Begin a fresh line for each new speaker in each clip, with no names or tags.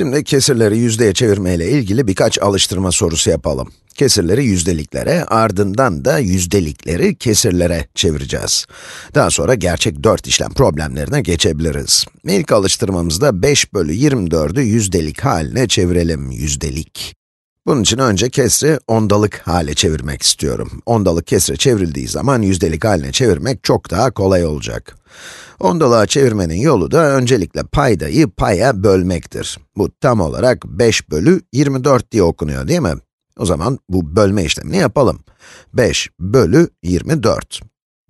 Şimdi kesirleri yüzdeye çevirmeyle ilgili birkaç alıştırma sorusu yapalım. Kesirleri yüzdeliklere, ardından da yüzdelikleri kesirlere çevireceğiz. Daha sonra gerçek 4 işlem problemlerine geçebiliriz. İlk alıştırmamızda 5 bölü 24'ü yüzdelik haline çevirelim, yüzdelik. Bunun için önce kesri ondalık hale çevirmek istiyorum. Ondalık kesre çevrildiği zaman yüzdelik haline çevirmek çok daha kolay olacak. Ondalığa çevirmenin yolu da öncelikle paydayı paya bölmektir. Bu tam olarak 5 bölü 24 diye okunuyor değil mi? O zaman bu bölme işlemini yapalım. 5 bölü 24.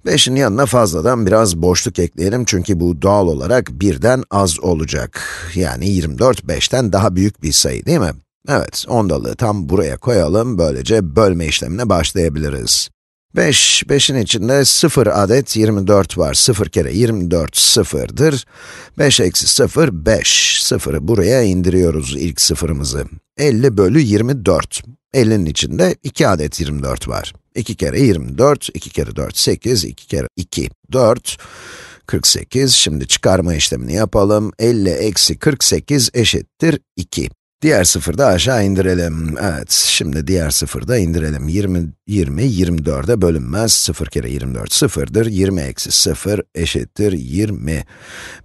5'in yanına fazladan biraz boşluk ekleyelim çünkü bu doğal olarak birden az olacak. Yani 24, 5'ten daha büyük bir sayı değil mi? Evet, ondalığı tam buraya koyalım, böylece bölme işlemine başlayabiliriz. 5, 5'in içinde 0 adet 24 var. 0 kere 24, 0'dır. 5 eksi 0, 5. 0'ı buraya indiriyoruz ilk sıfırımızı. 50 bölü 24. 50'nin içinde 2 adet 24 var. 2 kere 24, 2 kere 4, 8, 2 kere 2, 4. 48, şimdi çıkarma işlemini yapalım. 50 eksi 48 eşittir 2. Diğer sıfırı da aşağı indirelim. Evet, şimdi diğer sıfırı da indirelim. 20, 20, 24'e bölünmez. 0 kere 24 sıfırdır. 20 eksi 0 eşittir 20.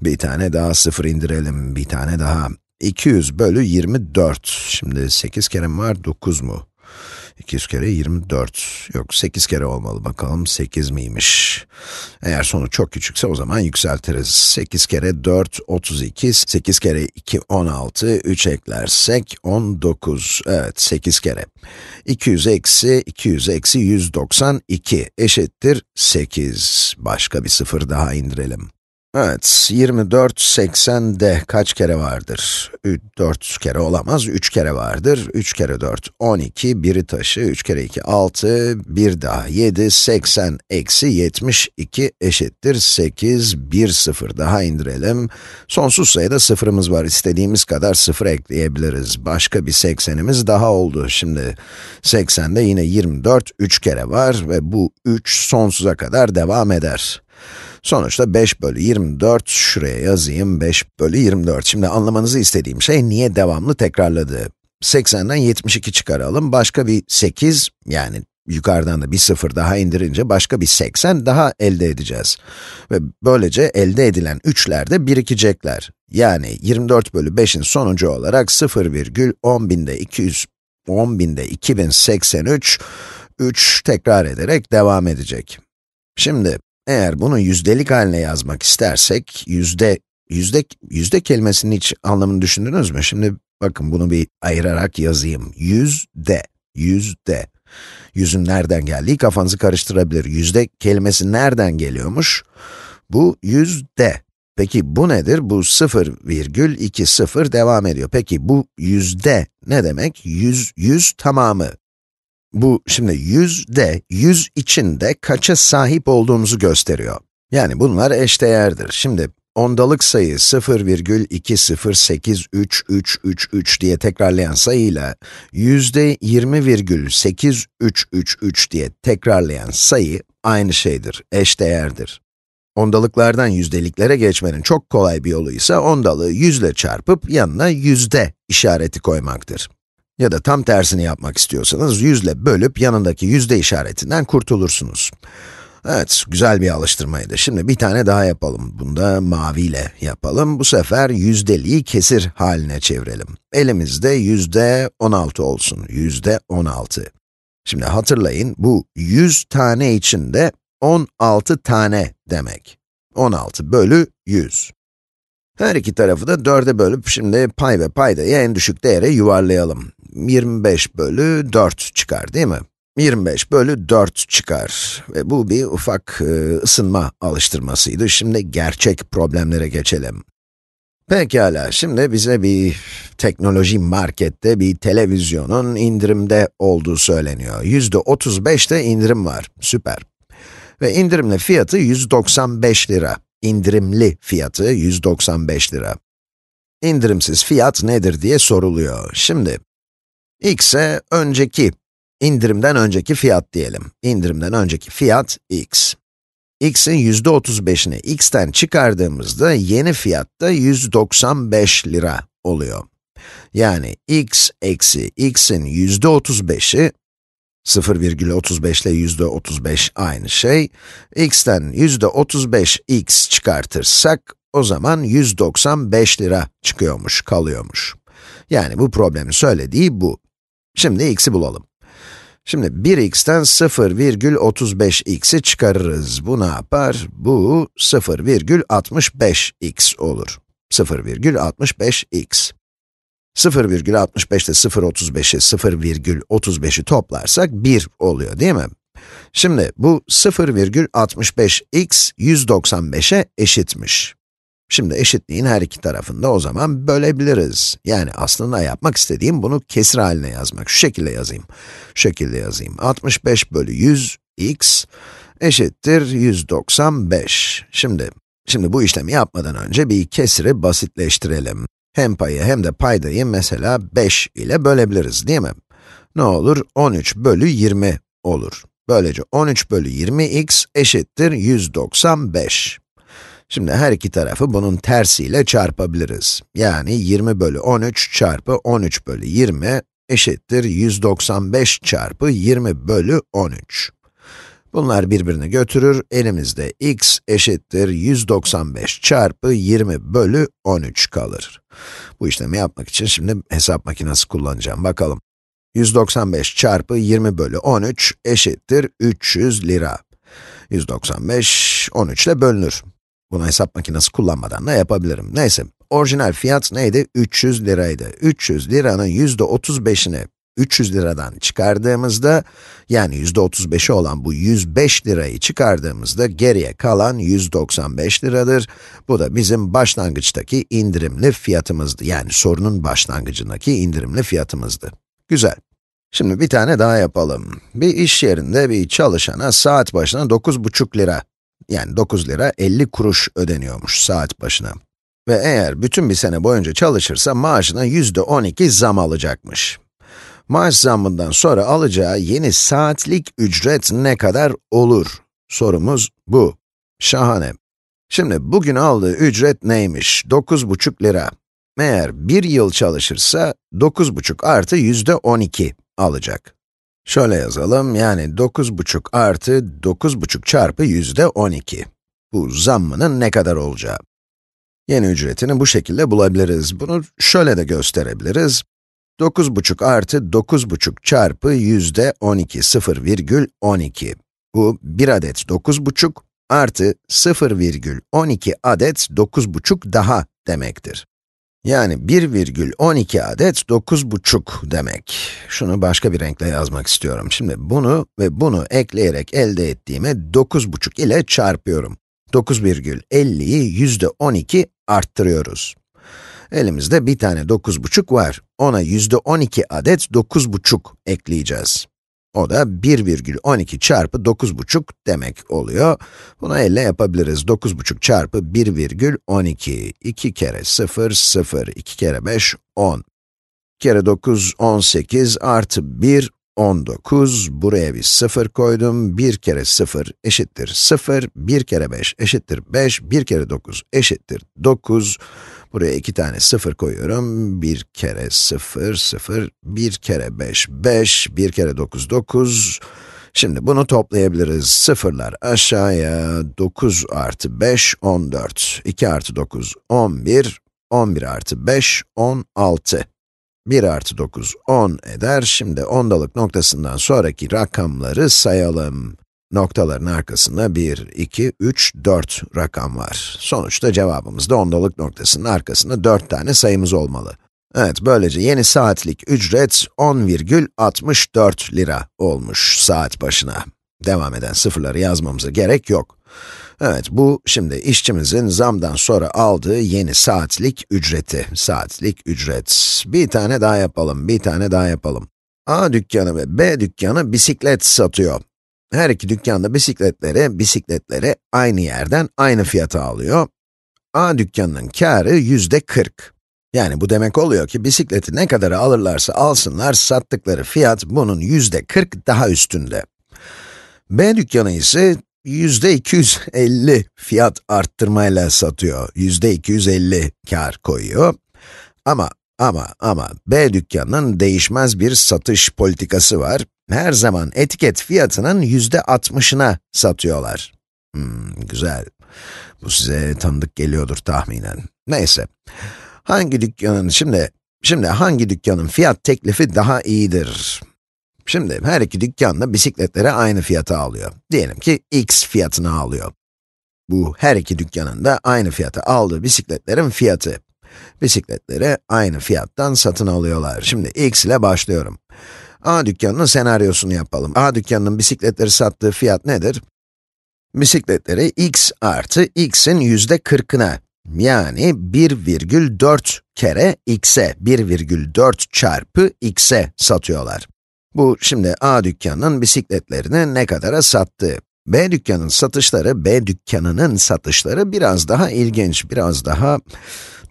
Bir tane daha sıfır indirelim. Bir tane daha. 200 bölü 24. Şimdi 8 kere var, 9 mu? 200 kere 24. Yok 8 kere olmalı bakalım 8 miymiş? Eğer sonu çok küçükse o zaman yükseltiriz. 8 kere 4 32, 8 kere 2 16, 3 eklersek 19. Evet 8 kere. 200 eksi 200 eksi 192 eşittir 8. Başka bir sıfır daha indirelim. Evet, 24, 80 de kaç kere vardır? 4 kere olamaz, 3 kere vardır. 3 kere 4, 12, 1'i taşı, 3 kere 2, 6, 1 daha 7, 80, eksi 72 eşittir 8, 1 0 daha indirelim. Sonsuz sayıda sıfırımız var, istediğimiz kadar sıfır ekleyebiliriz. Başka bir 80'imiz daha oldu. Şimdi 80'de yine 24, 3 kere var ve bu 3 sonsuza kadar devam eder. Sonuçta 5 bölü 24, şuraya yazayım 5 bölü 24. Şimdi anlamanızı istediğim şey niye devamlı tekrarladığı. 80'den 72 çıkaralım, başka bir 8, yani yukarıdan da bir sıfır daha indirince başka bir 80 daha elde edeceğiz. Ve böylece elde edilen 3'ler de birikecekler. Yani 24 bölü 5'in sonucu olarak virgül binde 0,10.200, 10.2083, 3 tekrar ederek devam edecek. Şimdi, eğer bunu yüzdelik haline yazmak istersek, yüzde, yüzde, yüzde kelimesinin hiç anlamını düşündünüz mü? Şimdi bakın bunu bir ayırarak yazayım. Yüzde, yüzde. Yüzün nereden geldiği kafanızı karıştırabilir. Yüzde kelimesi nereden geliyormuş? Bu yüzde. Peki bu nedir? Bu 0,20 devam ediyor. Peki bu yüzde ne demek? Yüz, yüz tamamı bu şimdi 100'de, 100 içinde kaça sahip olduğumuzu gösteriyor. Yani bunlar eşdeğerdir. Şimdi ondalık sayı 0,2083333 diye tekrarlayan sayıyla yüzde %20,8333 diye tekrarlayan sayı aynı şeydir, eşdeğerdir. Ondalıklardan yüzdeliklere geçmenin çok kolay bir yolu ise ondalığı yüzle çarpıp yanına yüzde işareti koymaktır. Ya da tam tersini yapmak istiyorsanız 100 ile bölüp yanındaki yüzde işaretinden kurtulursunuz. Evet, güzel bir alıştırmaydı. Şimdi bir tane daha yapalım. Bunu da maviyle yapalım. Bu sefer yüzdeliği kesir haline çevirelim. Elimizde yüzde 16 olsun. Yüzde 16. Şimdi hatırlayın, bu 100 tane içinde 16 tane demek. 16 bölü 100. Her iki tarafı da 4'e bölüp şimdi pay ve paydayı en düşük değere yuvarlayalım. 25 bölü 4 çıkar değil mi? 25 bölü 4 çıkar ve bu bir ufak e, ısınma alıştırmasıydı. Şimdi gerçek problemlere geçelim. Pekala, şimdi bize bir teknoloji markette bir televizyonun indirimde olduğu söyleniyor. Yüzde %35'te indirim var, süper. Ve indirimli fiyatı 195 lira. İndirimli fiyatı 195 lira. İndirimsiz fiyat nedir diye soruluyor. Şimdi, X x'e önceki, indirimden önceki fiyat diyelim. İndirimden önceki fiyat x. x'in %35'ini x'ten çıkardığımızda yeni fiyat da 195 lira oluyor. Yani x eksi x'in %35'i 0,35 ile %35 aynı şey. x'ten %35x çıkartırsak, o zaman 195 lira çıkıyormuş, kalıyormuş. Yani bu problemin söylediği bu. Şimdi x'i bulalım. Şimdi 1x'ten 0,35x'i çıkarırız. Bu ne yapar? Bu 0,65x olur. 0,65x. 0,65 ile 0,35'i, 0,35'i toplarsak 1 oluyor değil mi? Şimdi bu 0,65x 195'e eşitmiş. Şimdi eşitliğin her iki tarafında o zaman bölebiliriz. Yani aslında yapmak istediğim bunu kesir haline yazmak. Şu şekilde yazayım. Şu şekilde yazayım. 65 bölü 100 x eşittir 195. Şimdi, şimdi bu işlemi yapmadan önce bir kesiri basitleştirelim. Hem payı hem de paydayı mesela 5 ile bölebiliriz değil mi? Ne olur? 13 bölü 20 olur. Böylece 13 bölü 20x eşittir 195. Şimdi her iki tarafı bunun tersiyle çarpabiliriz. Yani 20 bölü 13 çarpı 13 bölü 20 eşittir 195 çarpı 20 bölü 13. Bunlar birbirini götürür, elimizde x eşittir 195 çarpı 20 bölü 13 kalır. Bu işlemi yapmak için şimdi hesap makinesi kullanacağım, bakalım. 195 çarpı 20 bölü 13 eşittir 300 lira. 195, 13 ile bölünür. Bunu hesap makinesi kullanmadan da yapabilirim. Neyse, orijinal fiyat neydi? 300 liraydı. 300 liranın yüzde %35'ini 300 liradan çıkardığımızda, yani yüzde %35'i olan bu 105 lirayı çıkardığımızda geriye kalan 195 liradır. Bu da bizim başlangıçtaki indirimli fiyatımızdı. Yani sorunun başlangıcındaki indirimli fiyatımızdı. Güzel. Şimdi bir tane daha yapalım. Bir iş yerinde bir çalışana saat başına 9,5 lira yani 9 lira 50 kuruş ödeniyormuş saat başına. Ve eğer bütün bir sene boyunca çalışırsa maaşına yüzde %12 zam alacakmış. Maaş zammından sonra alacağı yeni saatlik ücret ne kadar olur? Sorumuz bu. Şahane. Şimdi bugün aldığı ücret neymiş? 9,5 lira. Eğer bir yıl çalışırsa 9,5 artı yüzde %12 alacak. Şöyle yazalım, yani 9,5 artı 9,5 çarpı yüzde 12. Bu zammının ne kadar olacağı. Yeni ücretini bu şekilde bulabiliriz. Bunu şöyle de gösterebiliriz. 9,5 artı 9,5 çarpı yüzde 12, 0,12. Bu 1 adet 9,5 artı 0,12 adet 9,5 daha demektir. Yani 1,12 adet 9,5 demek. Şunu başka bir renkle yazmak istiyorum. Şimdi bunu ve bunu ekleyerek elde ettiğime 9,5 ile çarpıyorum. 9,50'yi %12 arttırıyoruz. Elimizde bir tane 9,5 var. Ona %12 adet 9,5 ekleyeceğiz. O da 1,12 çarpı 9,5 demek oluyor. Bunu elle yapabiliriz. 9,5 çarpı 1,12. 2 kere 0, 0. 2 kere 5, 10. 2 kere 9, 18 artı 1, 19. Buraya bir 0 koydum. 1 kere 0 eşittir 0. 1 kere 5 eşittir 5. 1 kere 9 eşittir 9. Buraya iki tane sıfır koyuyorum. Bir kere sıfır, sıfır. Bir kere beş, beş. Bir kere dokuz, dokuz. Şimdi bunu toplayabiliriz. Sıfırlar aşağıya. 9 artı 5, 14. 2 artı 9, 11. 11 artı 5, 16. 1 artı 9, 10 eder. Şimdi ondalık noktasından sonraki rakamları sayalım. Noktaların arkasında 1, 2, 3, 4 rakam var. Sonuçta cevabımızda ondalık noktasının arkasında 4 tane sayımız olmalı. Evet, böylece yeni saatlik ücret 10,64 lira olmuş saat başına. Devam eden sıfırları yazmamıza gerek yok. Evet, bu şimdi işçimizin zamdan sonra aldığı yeni saatlik ücreti. Saatlik ücret. Bir tane daha yapalım, bir tane daha yapalım. A dükkanı ve B dükkanı bisiklet satıyor. Her iki dükkanda bisikletleri, bisikletleri aynı yerden aynı fiyata alıyor. A dükkanının karı yüzde 40. Yani bu demek oluyor ki bisikleti ne kadar alırlarsa alsınlar, sattıkları fiyat bunun yüzde 40 daha üstünde. B dükkanı ise yüzde 250 fiyat arttırmayla satıyor. Yüzde 250 kar koyuyor. Ama ama ama B dükkanının değişmez bir satış politikası var her zaman etiket fiyatının yüzde 60'ına satıyorlar. Hmm, güzel. Bu size tanıdık geliyordur tahminen. Neyse. Hangi dükkanın, şimdi, şimdi hangi dükkanın fiyat teklifi daha iyidir? Şimdi her iki dükkan da bisikletleri aynı fiyata alıyor. Diyelim ki x fiyatını alıyor. Bu her iki dükkanın da aynı fiyata aldığı bisikletlerin fiyatı. Bisikletleri aynı fiyattan satın alıyorlar. Şimdi x ile başlıyorum. A dükkanının senaryosunu yapalım. A dükkanının bisikletleri sattığı fiyat nedir? Bisikletleri x artı x'in yüzde 40'ına yani 1,4 kere x'e, 1,4 çarpı x'e satıyorlar. Bu şimdi A dükkanının bisikletlerini ne kadara sattığı. B dükkanın satışları, B dükkanının satışları biraz daha ilginç, biraz daha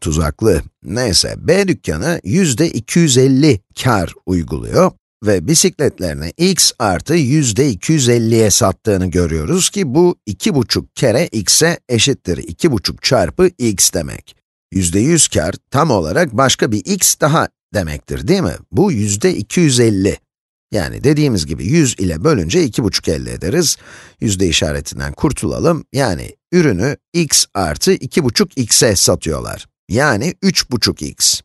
tuzaklı. Neyse, B dükkanı yüzde %250 kar uyguluyor ve bisikletlerini x artı yüzde 250'ye sattığını görüyoruz ki bu iki buçuk kere x'e eşittir. iki buçuk çarpı x demek. Yüzde %100 kar tam olarak başka bir x daha demektir değil mi? Bu yüzde 250. Yani dediğimiz gibi 100 ile bölünce iki buçuk elde ederiz. Yüzde işaretinden kurtulalım. Yani ürünü x artı iki buçuk x'e satıyorlar. Yani üç buçuk x.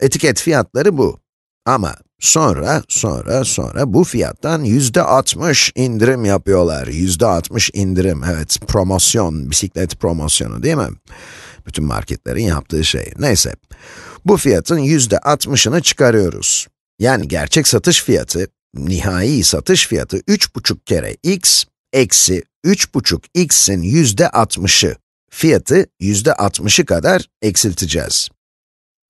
Etiket fiyatları bu. Ama Sonra, sonra, sonra bu fiyattan yüzde 60 indirim yapıyorlar. Yüzde 60 indirim, evet, promosyon, bisiklet promosyonu değil mi? Bütün marketlerin yaptığı şey. Neyse, bu fiyatın yüzde 60'ını çıkarıyoruz. Yani gerçek satış fiyatı, nihai satış fiyatı 3,5 kere x, eksi 3,5x'in yüzde 60'ı. Fiyatı yüzde 60'ı kadar eksilteceğiz.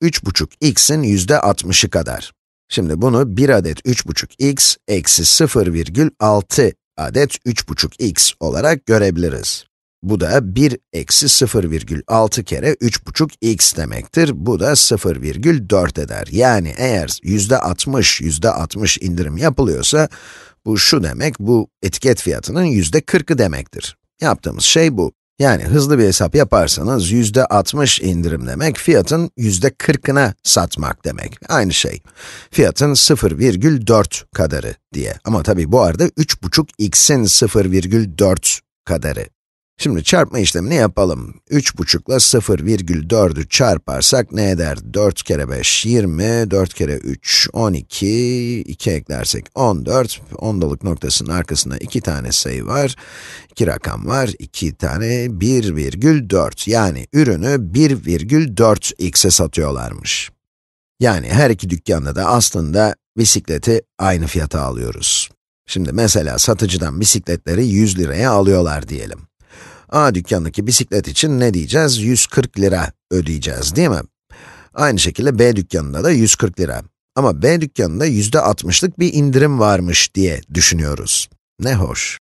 3,5x'in yüzde 60'ı kadar. Şimdi bunu 1 adet 3,5x eksi 0,6 adet 3,5x olarak görebiliriz. Bu da 1 eksi 0,6 kere 3,5x demektir. Bu da 0,4 eder. Yani eğer %60, %60 indirim yapılıyorsa, bu şu demek, bu etiket fiyatının %40'ı demektir. Yaptığımız şey bu. Yani hızlı bir hesap yaparsanız yüzde 60 indirim demek, fiyatın yüzde 40'ına satmak demek. Aynı şey. Fiyatın 0,4 kadarı diye. Ama tabii bu arada 3,5x'in 0,4 kadarı. Şimdi çarpma işlemini yapalım. 3,5 ile 0,4'ü çarparsak ne eder? 4 kere 5, 20, 4 kere 3, 12, 2 eklersek 14, ondalık noktasının arkasında 2 tane sayı var, 2 rakam var, 2 tane 1,4. Yani ürünü 1,4x'e satıyorlarmış. Yani her iki dükkanda da aslında bisikleti aynı fiyata alıyoruz. Şimdi mesela satıcıdan bisikletleri 100 liraya alıyorlar diyelim. A dükkanındaki bisiklet için ne diyeceğiz? 140 lira ödeyeceğiz değil mi? Aynı şekilde B dükkanında da 140 lira. Ama B dükkanında yüzde %60'lık bir indirim varmış diye düşünüyoruz. Ne hoş.